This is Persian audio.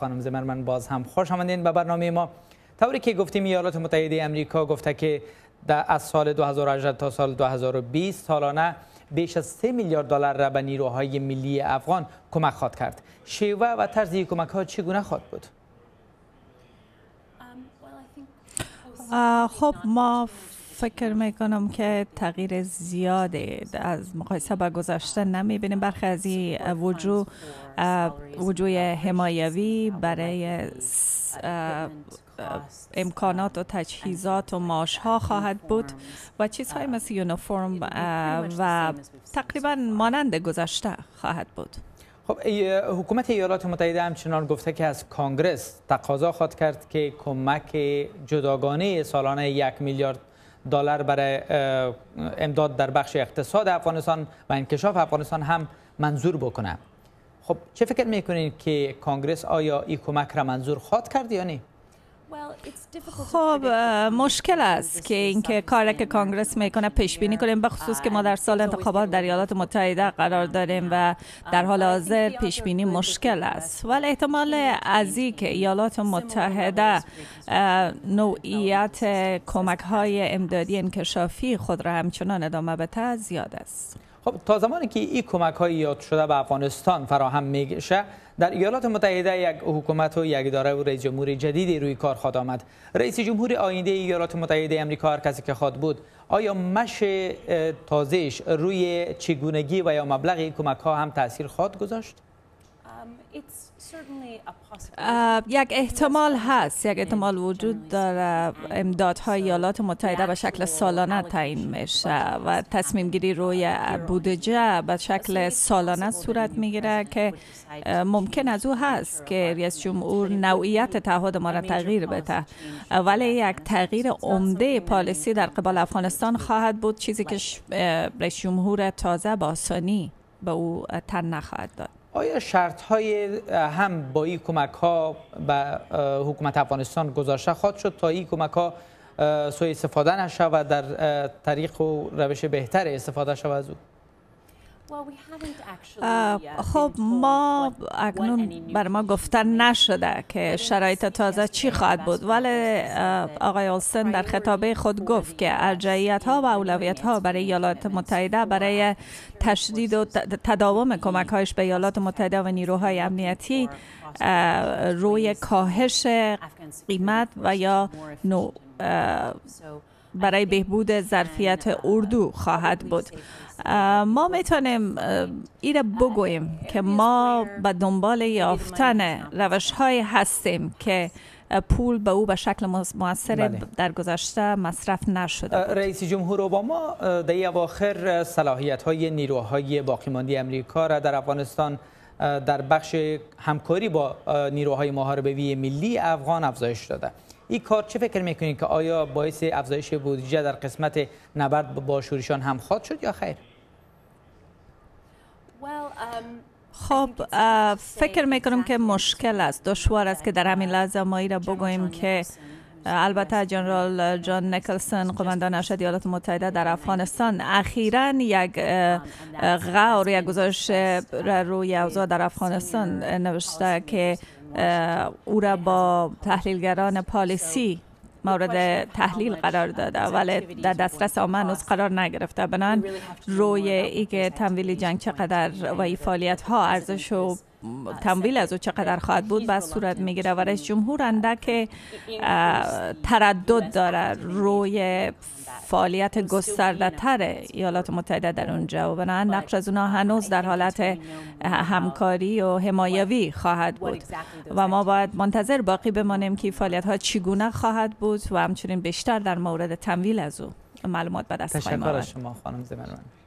خانم زمرمن باز هم خوش آمدین به برنامه ما طوری که گفتیم ایالات متحده امریکا گفته که از سال 2018 تا سال 2020 سالانه بیش از 3 میلیارد دلار را به نیروهای ملی افغان کمک خواد کرد شیوه و طرز کمک ها چگونه خواد بود خب ما فکر میکنم که تغییر زیاده از مقایسه با گذشته نمیبینیم برخی از وجود وجود حمایوی برای امکانات و تجهیزات و ماش ها خواهد بود و چیزهای مثل یونیفرم و تقریبا مانند گذشته خواهد بود خب حکومت ایالات متحده همچنان گفته که از کانگرس تقاضا خواهد کرد که کمک جداگانه سالانه یک میلیارد دلار برای امداد در بخش اقتصاد افغانستان و انکشاف افغانستان هم منظور بکنه خب چه فکر میکنین که کانگرس آیا این کمک را منظور خواد کرد یا نه خب مشکل است که اینکه کاری که کانگرس میکنه پیش بینی کنیم به خصوص که ما در سال انتخابات در ایالات متحده قرار داریم و در حال حاضر پیش بینی مشکل است ولی احتمال از که ایالات متحده نوعیت کمک های امدادی انکشافی خود را همچنان ادامه بده زیاد است خب تا زمانی که این کمک های یاد شده به افغانستان فراهم میشه در ایالات متحده یک حکومت و یک اداره و رئیس جمهور جدیدی روی کار خواد آمد رئیس جمهور آینده ایالات متحده امریکا هر کسی که خواد بود آیا مش تازهش روی چگونگی و یا مبلغ این کمک ها هم تاثیر خواد گذاشت Uh, یک احتمال هست یک احتمال وجود داره امدادهای ایالات متحده به شکل سالانه تعیین میشه و تصمیم گیری روی بودجه به شکل سالانه صورت میگیره که ممکن از او هست که رئیس جمهور نوعیت تعهد ما را تغییر بده ولی یک تغییر عمده پالیسی در قبال افغانستان خواهد بود چیزی که رئیس جمهور تازه با آسانی به او تن نخواهد داد آیا شرط های هم با این کمک ها به حکومت افغانستان گذاشته خواهد شد تا این کمک ها سوی استفاده و در طریق و روش بهتر استفاده شود از او Uh, خب ما اکنون بر ما گفتن نشده که شرایط تازه چی خواهد بود ولی آقای آلسن در خطابه خود گفت که ارجعیت ها و اولویت ها برای ایالات متحده برای تشدید و تداوم کمک هایش به ایالات متحده و نیروهای امنیتی روی کاهش قیمت و یا نوع برای بهبود ظرفیت اردو خواهد بود ما میتونیم را بگویم که ما به دنبال یافتن روش های هستیم که پول به او به شکل موثر بله. در گذشته مصرف نشده بود. رئیس جمهور اوباما در اواخر صلاحیت های نیروهای باقیماندی امریکا را در افغانستان در بخش همکاری با نیروهای محاربوی ملی افغان افزایش داده این کار چه فکر میکنید که آیا باعث افزایش بودجه در قسمت نبرد با شورشان هم خواد شد یا خیر um, خب فکر میکنم که مشکل است دشوار است که در همین لحظه ما را بگوییم که البته جنرال جان نیکلسون قمندان ارشد ایالات متحده در افغانستان اخیرا یک غور یک گزارش روی اوضاع در افغانستان نوشته که او را با تحلیلگران پالیسی مورد تحلیل قرار داده ولی در دسترس آمن از قرار نگرفته بنان روی ای که تمویل جنگ چقدر و ای فعالیت ها ارزش و تمویل از او چقدر خواهد بود به صورت میگیره و رئیس جمهور اندک تردد داره روی فعالیت گسترده تر ایالات متحده در اونجا و بنابراین نقش از اونا هنوز در حالت همکاری و حمایوی خواهد بود و ما باید منتظر باقی بمانیم که فعالیت ها چگونه خواهد بود و همچنین بیشتر در مورد تمویل از او معلومات به دست خواهیم آورد. شما خانم